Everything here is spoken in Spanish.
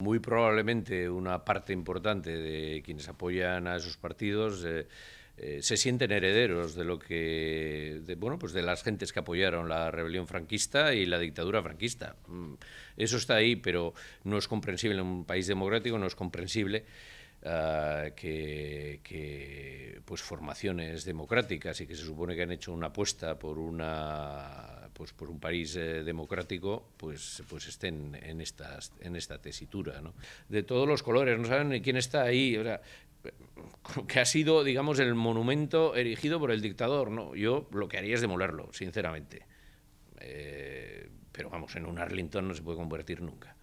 Muy probablemente una parte importante de quienes apoyan a esos partidos eh, eh, se sienten herederos de lo que, de, bueno, pues de las gentes que apoyaron la rebelión franquista y la dictadura franquista. Mm, eso está ahí, pero no es comprensible en un país democrático, no es comprensible. Ah, que, que, pues formaciones democráticas y que se supone que han hecho una apuesta por una pues por un país eh, democrático, pues, pues estén en, estas, en esta tesitura. ¿no? De todos los colores, no saben quién está ahí. ahora que ha sido, digamos, el monumento erigido por el dictador. ¿no? Yo lo que haría es demolerlo, sinceramente. Eh, pero vamos, en un Arlington no se puede convertir nunca.